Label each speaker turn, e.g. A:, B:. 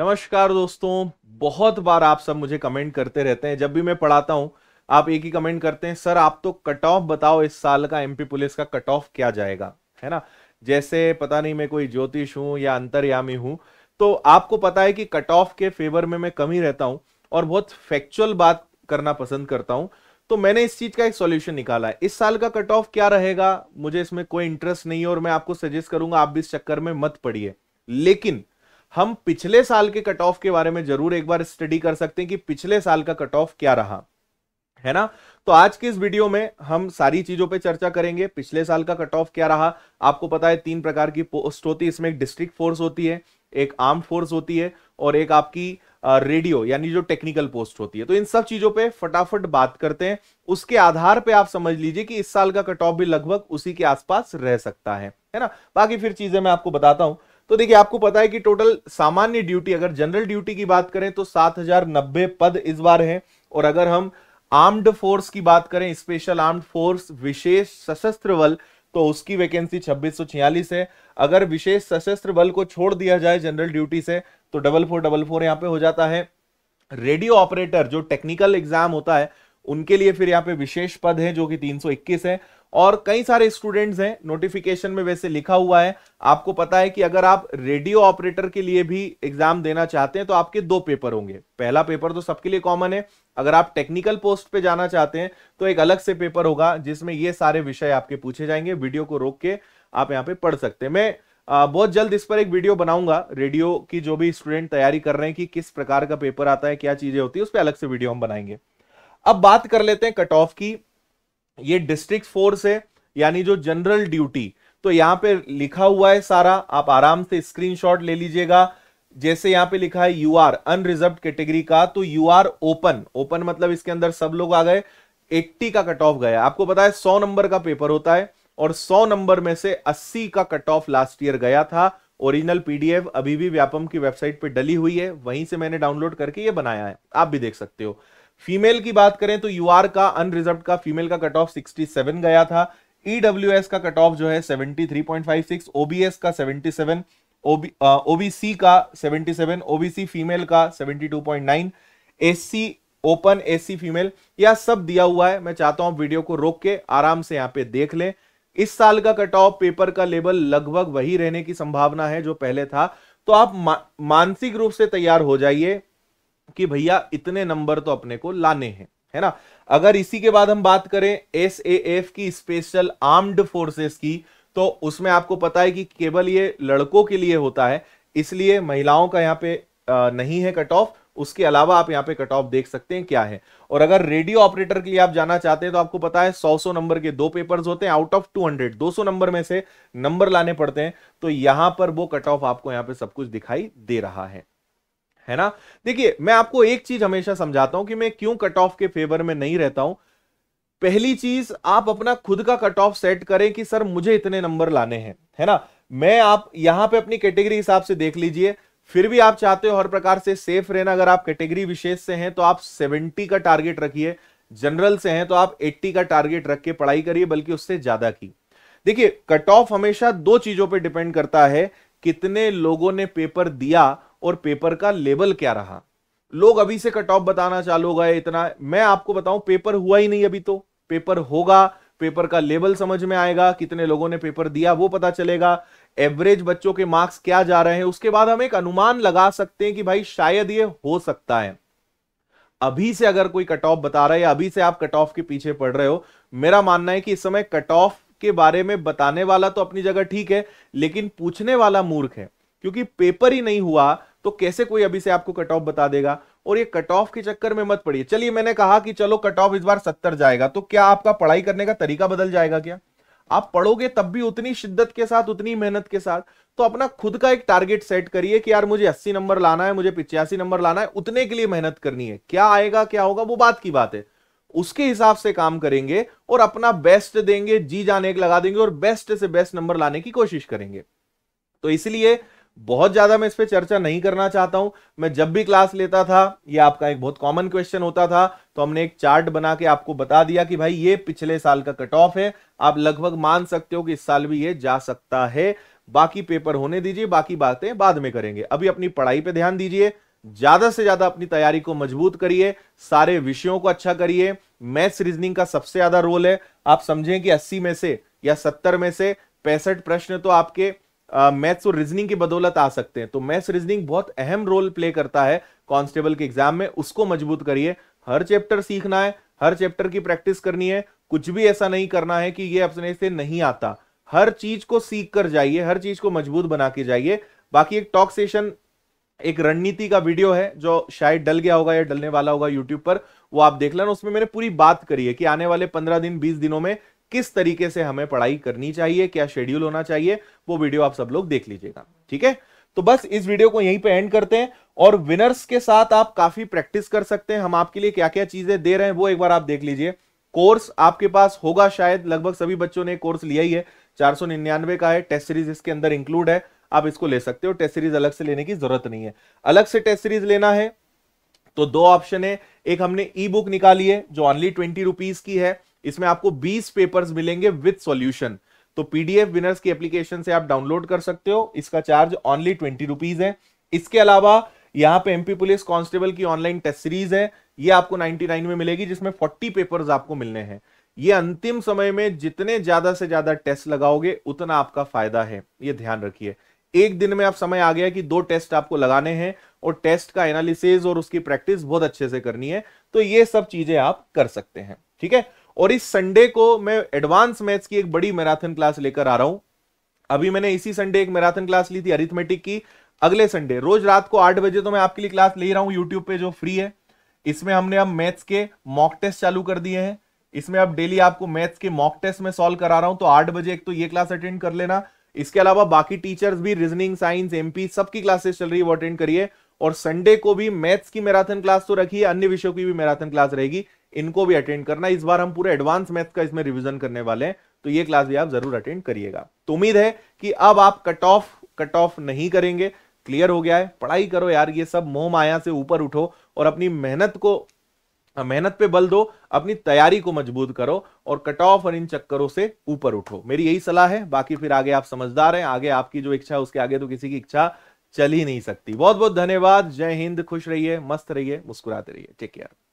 A: नमस्कार दोस्तों बहुत बार आप सब मुझे कमेंट करते रहते हैं जब भी मैं पढ़ाता हूं आप एक ही कमेंट करते हैं सर आप तो कट ऑफ बताओ इस साल का एमपी पुलिस का कट ऑफ क्या जाएगा है ना जैसे पता नहीं मैं कोई ज्योतिष हूं या अंतर्यामी हूं तो आपको पता है कि कट ऑफ के फेवर में मैं कम ही रहता हूं और बहुत फैक्चुअल बात करना पसंद करता हूं तो मैंने इस चीज का एक सॉल्यूशन निकाला है इस साल का कट ऑफ क्या रहेगा मुझे इसमें कोई इंटरेस्ट नहीं है और मैं आपको सजेस्ट करूंगा आप भी इस चक्कर में मत पड़िए लेकिन हम पिछले साल के कट ऑफ के बारे में जरूर एक बार स्टडी कर सकते हैं कि पिछले साल का कट ऑफ क्या रहा है ना तो आज की इस वीडियो में हम सारी चीजों पे चर्चा करेंगे पिछले साल का कट ऑफ क्या रहा आपको पता है तीन प्रकार की पोस्ट होती है इसमें एक डिस्ट्रिक्ट फोर्स होती है एक आर्म फोर्स होती है और एक आपकी रेडियो यानी जो टेक्निकल पोस्ट होती है तो इन सब चीजों पे फटाफट बात करते हैं उसके आधार पे आप समझ लीजिए कि इस साल का कट ऑफ भी लगभग उसी के आसपास रह सकता है है ना बाकी फिर चीजें मैं आपको बताता हूं तो देखिए आपको पता है कि टोटल सामान्य ड्यूटी अगर जनरल ड्यूटी की बात करें तो सात हजार नब्बे पद इस बार हैं और अगर हम आर्म्ड फोर्स की बात करें स्पेशल आर्म्ड फोर्स विशेष सशस्त्र बल तो उसकी वैकेंसी छब्बीस है अगर विशेष सशस्त्र बल को छोड़ दिया जाए जनरल ड्यूटी से तो डबल फोर डबल फोर यहाँ पे हो जाता है रेडियो ऑपरेटर जो टेक्निकल एग्जाम होता है उनके लिए फिर यहाँ पे विशेष पद है जो कि 321 है और कई सारे स्टूडेंट्स हैं नोटिफिकेशन में वैसे लिखा हुआ है आपको पता है कि अगर आप रेडियो ऑपरेटर के लिए भी एग्जाम देना चाहते हैं तो आपके दो पेपर होंगे पहला पेपर तो सबके लिए कॉमन है अगर आप टेक्निकल पोस्ट पे जाना चाहते हैं तो एक अलग से पेपर होगा जिसमें ये सारे विषय आपके पूछे जाएंगे वीडियो को रोक के आप यहाँ पे पढ़ सकते हैं मैं बहुत जल्द इस पर एक वीडियो बनाऊंगा रेडियो की जो भी स्टूडेंट तैयारी कर रहे हैं कि किस प्रकार का पेपर आता है क्या चीजें होती है उस पर अलग से वीडियो हम बनाएंगे अब बात कर लेते हैं कट ऑफ की ये डिस्ट्रिक्ट फोर्स है यानी जो जनरल ड्यूटी तो यहां पे लिखा हुआ है सारा आप आराम से स्क्रीनशॉट ले लीजिएगा जैसे यहां पे लिखा है यू आर अनरिजर्व कैटेगरी का तो यू आर ओपन ओपन मतलब इसके अंदर सब लोग आ गए 80 का कट ऑफ गया आपको पता है 100 नंबर का पेपर होता है और 100 नंबर में से 80 का कट ऑफ लास्ट ईयर गया था ओरिजिनल पीडीएफ अभी भी व्यापम की वेबसाइट पे डली हुई है वहीं से मैंने डाउनलोड करके ये बनाया है आप भी देख सकते हो फीमेल की बात करें तो यूआर का अनरिजर्व का फीमेल का कट ऑफ सिक्सटी गया था ईडब्ल्यूएस e का कट ऑफ जो है 73.56 ओबीएस का 77 ओबीसी का 77 ओबीसी फीमेल का 72.9 एससी ओपन एससी फीमेल यह सब दिया हुआ है मैं चाहता हूं वीडियो को रोक के आराम से यहां पे देख ले इस साल का कट ऑफ पेपर का लेवल लगभग वही रहने की संभावना है जो पहले था तो आप मा, मानसिक रूप से तैयार हो जाइए कि भैया इतने नंबर तो अपने को लाने हैं है ना अगर इसी के बाद हम बात करें एस की स्पेशल आर्म्ड फोर्सेस की तो उसमें आपको पता है कि केवल ये लड़कों के लिए होता है इसलिए महिलाओं का यहाँ पे नहीं है कट ऑफ उसके अलावा आप यहाँ पे कट ऑफ देख सकते हैं क्या है और अगर रेडियो ऑपरेटर के लिए आप जाना चाहते हैं तो आपको पता है 100 100 नंबर के दो पेपर्स होते हैं आउट ऑफ 200 200 नंबर में से नंबर लाने पड़ते हैं तो यहां पर वो कट ऑफ आपको यहाँ पे सब कुछ दिखाई दे रहा है है ना देखिए मैं आपको एक चीज हमेशा समझाता हूं कि मैं क्यों कट ऑफ के फेवर में नहीं रहता हूं पहली चीज आप अपना खुद का कट ऑफ सेट करें कि सर मुझे इतने नंबर लाने हैं है ना मैं आप यहां पे अपनी कैटेगरी हिसाब से देख लीजिए फिर भी आप चाहते हो हर प्रकार से सेफ रहना अगर आप कैटेगरी विशेष से हैं तो आप 70 का टारगेट रखिए जनरल से हैं तो आप 80 का टारगेट रख के पढ़ाई करिए बल्कि उससे ज्यादा की देखिए कट ऑफ हमेशा दो चीजों पर डिपेंड करता है कितने लोगों ने पेपर दिया और पेपर का लेवल क्या रहा लोग अभी से कट ऑफ बताना चालू गए इतना मैं आपको बताऊं पेपर हुआ ही नहीं अभी तो पेपर होगा पेपर का लेवल समझ में आएगा कितने लोगों ने पेपर दिया वो पता चलेगा एवरेज बच्चों के मार्क्स क्या जा रहे हैं उसके बाद हम एक अनुमान लगा सकते हैं कि भाई शायद ये हो सकता है अभी से अगर कोई कट ऑफ बता रहा है अभी से आप कट ऑफ के पीछे पढ़ रहे हो मेरा मानना है कि इस समय कट ऑफ के बारे में बताने वाला तो अपनी जगह ठीक है लेकिन पूछने वाला मूर्ख है क्योंकि पेपर ही नहीं हुआ तो कैसे कोई अभी से आपको कट ऑफ बता देगा और ये कट ऑफ के चक्कर में मत पड़िए चलिए मैंने कहा कि चलो कट ऑफ इस बार सत्तर जाएगा तो क्या आपका पढ़ाई करने का तरीका बदल जाएगा क्या आप पढ़ोगे तब भी उतनी शिद्दत के साथ उतनी मेहनत के साथ तो अपना खुद का एक टारगेट सेट करिए कि यार मुझे अस्सी नंबर लाना है मुझे पिचासी नंबर लाना है उतने के लिए मेहनत करनी है क्या आएगा क्या होगा वो बात की बात है उसके हिसाब से काम करेंगे और अपना बेस्ट देंगे जी जाने लगा देंगे और बेस्ट से बेस्ट नंबर लाने की कोशिश करेंगे तो इसलिए बहुत ज्यादा मैं इस पर चर्चा नहीं करना चाहता हूं मैं जब भी क्लास लेता था यह आपका एक बहुत कॉमन क्वेश्चन होता था तो हमने एक चार्ट बना के आपको बता दिया कि भाई ये पिछले साल का कट ऑफ है आप लगभग मान सकते हो कि इस साल भी ये जा सकता है बाकी पेपर होने दीजिए बाकी बातें बाद में करेंगे अभी अपनी पढ़ाई पर ध्यान दीजिए ज्यादा से ज्यादा अपनी तैयारी को मजबूत करिए सारे विषयों को अच्छा करिए मैथ्स रीजनिंग का सबसे ज्यादा रोल है आप समझें कि अस्सी में से या सत्तर में से पैंसठ प्रश्न तो आपके मैथ्स और रीजनिंग की बदौलत आ सकते हैं तो मैथ्स रीजनिंग बहुत अहम रोल प्ले करता है कांस्टेबल के एग्जाम में उसको मजबूत करिए हर चैप्टर सीखना है हर चैप्टर की प्रैक्टिस करनी है कुछ भी ऐसा नहीं करना है कि ये अपने से नहीं आता हर चीज को सीख कर जाइए हर चीज को मजबूत बना के जाइए बाकी एक टॉक सेशन एक रणनीति का वीडियो है जो शायद डल गया होगा या डलने वाला होगा यूट्यूब पर वो आप देख लेना उसमें मैंने पूरी बात करी है कि आने वाले पंद्रह दिन बीस दिनों में किस तरीके से हमें पढ़ाई करनी चाहिए क्या शेड्यूल होना चाहिए वो वीडियो आप सब लोग देख लीजिएगा ठीक है तो बस इस वीडियो को यहीं पे एंड करते हैं और विनर्स के साथ आप काफी प्रैक्टिस कर सकते हैं हम आपके लिए क्या क्या चीजें दे रहे हैं वो एक बार आप देख लीजिए कोर्स आपके पास होगा शायद लगभग सभी बच्चों ने कोर्स लिया ही है चार का है टेस्ट सीरीज इसके अंदर इंक्लूड है आप इसको ले सकते हो टेस्ट सीरीज अलग से लेने की जरूरत नहीं है अलग से टेस्ट सीरीज लेना है तो दो ऑप्शन है एक हमने ई बुक निकाली है जो ऑनली ट्वेंटी रुपीज की है इसमें आपको 20 पेपर्स मिलेंगे विद सॉल्यूशन तो पीडीएफ विनर्स की एप्लीकेशन से आप डाउनलोड कर सकते हो इसका चार्ज ओनली ट्वेंटी रुपीज है इसके अलावा यहाँ पे एमपी पुलिस कांस्टेबल की ऑनलाइन टेस्ट सीरीज है ये आपको 99 में मिलेगी जिसमें 40 पेपर्स आपको मिलने हैं ये अंतिम समय में जितने ज्यादा से ज्यादा टेस्ट लगाओगे उतना आपका फायदा है ये ध्यान रखिए एक दिन में आप समय आ गया कि दो टेस्ट आपको लगाने हैं और टेस्ट का एनालिसिस और उसकी प्रैक्टिस बहुत अच्छे से करनी है तो ये सब चीजें आप कर सकते हैं ठीक है और इस संडे को मैं एडवांस मैथ्स की एक बड़ी मैराथन क्लास लेकर आ रहा हूं अभी मैंने इसी संडे एक मैराथन क्लास ली थी अरिथमेटिक की अगले संडे रोज रात को आठ बजे तो मैं आपके लिए क्लास ले रहा हूं यूट्यूब पे जो फ्री है इसमें हमने अब मैथ्स के मॉक टेस्ट चालू कर दिए हैं इसमें अब डेली आपको मैथ्स के मॉक टेस्ट में सॉल्व करा रहा हूं तो आठ बजे एक तो ये क्लास अटेंड कर लेना इसके अलावा बाकी टीचर्स भी रीजनिंग साइंस एमपी सबकी क्लासेस चल रही है वो अटेंड करिए और संडे को भी मैथ्स की मैराथन क्लास तो रखिए अन्य विषयों की भी मैराथन क्लास रहेगी इनको भी अटेंड करना इस बार हम पूरे एडवांस मैथ का इसमें रिविजन करने वाले हैं तो ये क्लास भी आप जरूर अटेंड करिएगा तो उम्मीद है कि अब आप कट ऑफ कट ऑफ नहीं करेंगे क्लियर हो गया है पढ़ाई करो यार ये सब मोह माया से ऊपर उठो और अपनी मेहनत को हाँ, मेहनत पे बल दो अपनी तैयारी को मजबूत करो और कट ऑफ और इन चक्करों से ऊपर उठो मेरी यही सलाह है बाकी फिर आगे आप समझदार हैं आगे आपकी जो इच्छा है उसके आगे तो किसी की इच्छा चल ही नहीं सकती बहुत बहुत धन्यवाद जय हिंद खुश रहिए मस्त रहिए मुस्कुराते रहिए टेक केयर